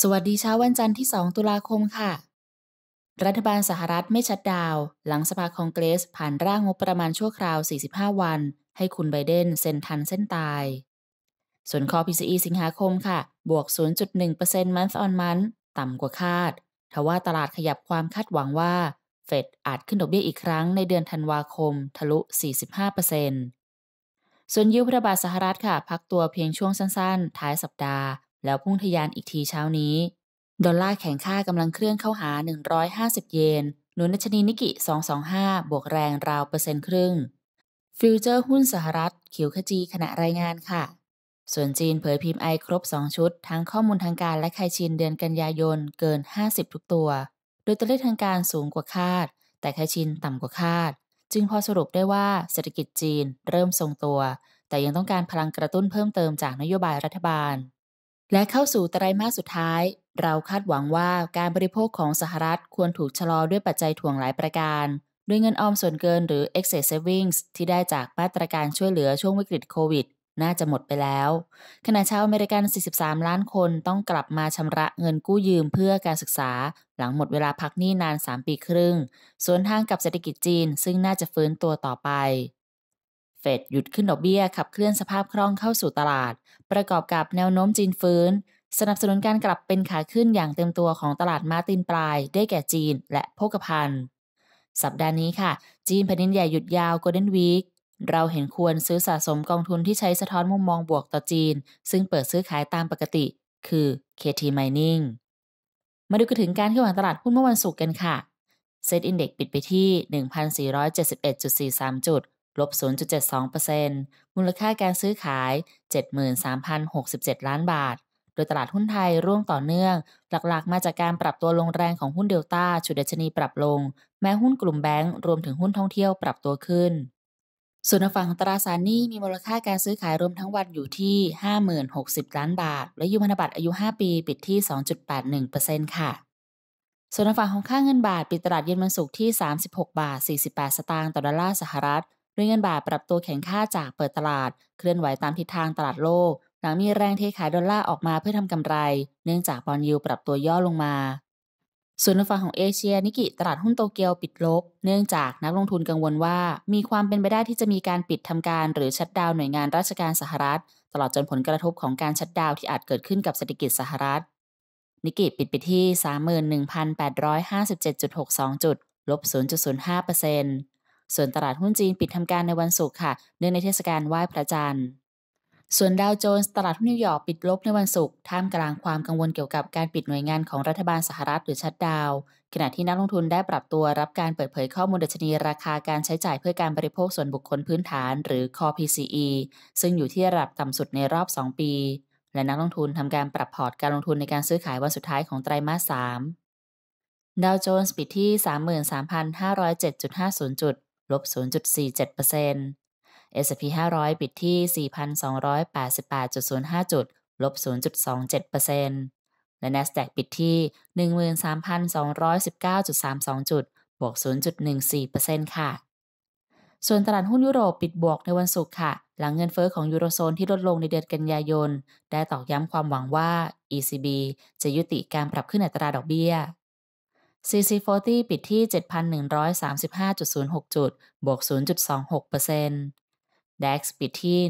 สวัสดีเช้าวันจันทร์ที่ 2 ตุลาคมค่ะ รัฐบาลสหรัฐไม่ชัดดาว หลังสภาคองเกรสผ่านร่างงบประมาณชั่วคราว 45 วัน ให้คุณไบเดนเซ็นทันเส้นตาย ส่วนคอ PCE สิงหาคมค่ะ บวก 0.1% month on month ต่ำกว่าคาดทว่าตลาดขยับความคาดหวังว่าเฟดอาจขึ้นดอกเบี้ยอีกครั้งในเดือนธันวาคม ทะลุ45%ส่วนยูพระบาทสหรัฐค่ะ พักตัวเพียงช่วงสั้นๆ ท้ายสัปดาห์แล้วพุ่งทะยานอีกทีเช้านี้ ดอลลาร์แข็งค่ากำลังเคลื่อนเข้าหา 150 เยนหนุนนัชนีนิกิ 225 บวกแรงราวเปอร์เซ็นต์ครึ่ง ฟิวเจอร์หุ้นสหรัฐ ขิวขจีขณะรายงานค่ะ ส่วนจีนเผยพิมพ์ไอครบ 2 ชุด ทั้งข้อมูลทางการและไคชินเดือนกันยายนเกิน 50 ทุกตัว โดยตัวเลขทางการสูงกว่าคาด แต่ไคชินต่ำกว่าคาด จึงพอสรุปได้ว่าเศรษฐกิจจีน เริ่มทรงตัว แต่ยังต้องการพลังกระตุ้นเพิ่มเติมจากนโยบายรัฐบาลและเข้าสู่ไตรมาสสุดท้าย เราคาดหวังว่าการบริโภคของสหรัฐควรถูกชะลอด้วยปัจจัยถ่วงหลายประการ ด้วยเงินออมส่วนเกินหรือ excess savings ที่ได้จากมาตรการช่วยเหลือช่วงวิกฤตโควิดน่าจะหมดไปแล้ว ขณะชาวอเมริกัน 43 ล้านคนต้องกลับมาชำระเงินกู้ยืมเพื่อการศึกษาหลังหมดเวลาพักหนี้นาน 3 ปีครึ่งส่วนทางกับเศรษฐกิจจีน ซึ่งน่าจะฟื้นตัวต่อไปเฟดหยุดขึ้นดอกเบี้ยขับเคลื่อนสภาพคล่องเข้าสู่ตลาด ประกอบกับแนวโน้มจีนฟื้น สนับสนุนการกลับเป็นขาขึ้นอย่างเต็มตัวของตลาดมาตินปลาย ได้แก่จีนและโภคภัณฑ์ สัปดาห์นี้ค่ะ จีนแผ่นดินใหญ่หยุดยาวโกลเด้นวีคเราเห็นควรซื้อสะสมกองทุนที่ใช้สะท้อนมุมมองบวกต่อจีน ซึ่งเปิดซื้อขายตามปกติ คือ KT Mining มาดูกันถึงการเคลื่อนไหวตลาดหุ้นเมื่อวันศุกร์กันค่ะเซตอินเด็กซ์ปิดไปที่1,471.43จุดลบ0.72%มูลค่าการซื้อขาย 73,067 ล้านบาท โดยตลาดหุ้นไทยร่วงต่อเนื่อง หลักๆ มาจากการปรับตัวลงแรงของหุ้นเดลต้า ชุดเดชนีปรับลง แม้หุ้นกลุ่มแบงก์ รวมถึงหุ้นท่องเที่ยวปรับตัวขึ้น ส่วนฝั่งตราสารหนี้มีมูลค่าการซื้อขายรวมทั้งวันอยู่ที่ 5 0 6 0 ล้านบาท และยูพันธบัตรอายุ 5 ปีปิดที่2.81%ค่ะ ส่วนฝั่งของค่าเงินบาทปิดตลาดเย็นวันศุกร์ที่ 36บาท48 สตางค์ต่อดอลลาร์สหรัฐยเงินบาทปรับตัวแข็งค่าจากเปิดตลาด เคลื่อนไหวตามทิศทางตลาดโลกหลังมีแรงเทขายดอลลาร์ออกมาเพื่อทำกำไร เนื่องจากบอลยูปรับตัวย่อลงมาส่วนฝั่งของเอเชีย นิกิ ตลาดหุ้นโตเกียวปิดลบเนื่องจากนักลงทุนกังวลว่า มีความเป็นไปได้ที่จะมีการปิดทำการหรือชัดดาวหน่วยงานราชการสหรัฐ ตลอดจนผลกระทบของการชัดดาวที่อาจเกิดขึ้นกับเศรษฐกิจสหรัฐ นิกิปิดไปที่31,857.62จุดลบ0.05%เปอร์เซ็นต์ส่วนตลาดหุ้นจีนปิดทำการในวันศุกร์ค่ะ เนื่องในเทศกาลไหว้พระจันทร์ ส่วนดาวโจนส์ตลาดหุ้นนิวยอร์กปิดลบในวันศุกร์ ท่ามกลางความกังวลเกี่ยวกับการปิดหน่วยงานของรัฐบาลสหรัฐหรือชัดดาว ขณะที่นักลงทุนได้ปรับตัวรับการเปิดเผยข้อมูลดัชนีราคาการใช้จ่ายเพื่อการบริโภคส่วนบุคคลพื้นฐาน หรือ Core PCE ซึ่งอยู่ที่ระดับต่ำสุดในรอบ 2 ปี และนักลงทุนทำการปรับพอร์ตการลงทุนในการซื้อขายวันสุดท้ายของไตรมาส3ดาวโจนส์ปิดที่33,507.50จุดลบ0.47% S&P 500ปิดที่ 4,288.05 จุด ลบ0.27%และ NASDAQ ปิดที่ 13,219.32 จุด บวก0.14%ค่ะ ส่วน ตลาด หุ้นยุโรป ปิดบวกในวัน ศุกร์ ค่ะ หลังเงินเฟอ้อ ของยูโรโซน ที่ลดลงในเดือน กันยายน ได้ ตอกย้ำความหวังว่า ECB จะยุติการ ปรับขึ้นอัตราดอกเบี้ย CC40 ปิดที่ 7,135.06 จุด บวก 0.26% DAX ปิดที่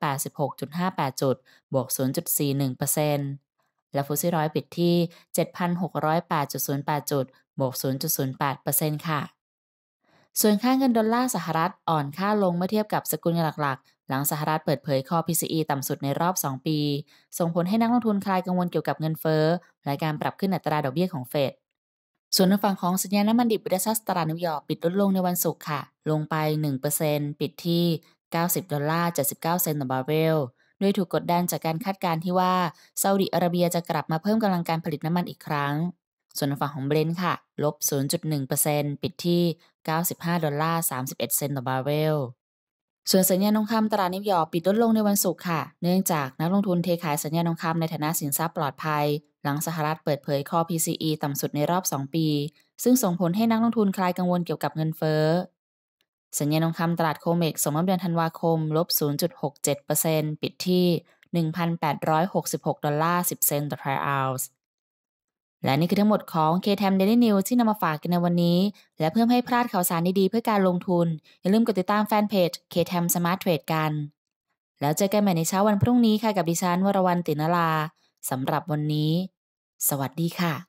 15,386.58 จุด บวก 0.41%และฟุตซี่ร้อยปิดที่ 7,608.08 จุด บวก 0.08%ค่ะส่วนค่าเงินดอลลาร์สหรัฐอ่อนค่าลงเมื่อเทียบกับสกุลเงินหลัก ๆ หลังสหรัฐเปิดเผยคอ PCE ต่ำสุดในรอบ 2 ปี ส่งผลให้นักลงทุนคลายกังวลเกี่ยวกับเงินเฟ้อ และการปรับขึ้นอัตราดอกเบี้ยของเฟดส่วนในฝั่งของสัญญาณน้ำมันดิบบริษัทสตรานิวยอร์กปิดลดลงในวันศุกร์ค่ะ ลงไป1%ปิดที่90ดอลลาร์79เซนต์ต่อบาร์เรลด้วยถูกกดดันจากการคาดการณ์ที่ว่าซาอุดิอาระเบียจะกลับมาเพิ่มกำลังการผลิตน้ำมันอีกครั้งส่วนฝั่งของเบรนท์ค่ะ ลบ 0.1%ปิดที่95ดอลลาร์31เซนต์ต่อบาร์เรลส่วนสัญญาทองคำตลาดนิวยอร์กปิดลดลงในวันศุกร์ค่ะ เนื่องจากนักลงทุนเทขายสัญญาทองคำในฐานะสินทรัพย์ปลอดภัย หลังสหรัฐเปิดเผยข้อ PCE ต่ำสุดในรอบ 2 ปี ซึ่งส่งผลให้นักลงทุนคลายกังวลเกี่ยวกับเงินเฟ้อ สัญญาทองคำตลาดโคเมกส่งมา่เดือนธันวาคม ลบ0.67%ปิดที่1,866ดอลลาร์10เซนต์ต่อทรัลล์และนี่คือทั้งหมดของ k t ทม Daily News ที่นำมาฝากกันในวันนี้ และเพื่อให้พลาดข่าวสารดีๆเพื่อการลงทุน อย่าลืมกดติดตามแฟนเพจ k t ทม Smart Trade กัน แล้วเจอกันใหม่ในเช้าวันพรุ่งนี้ค่ะกับดิฉันวรวรรณตินลาสำหรับวันนี้ สวัสดีค่ะ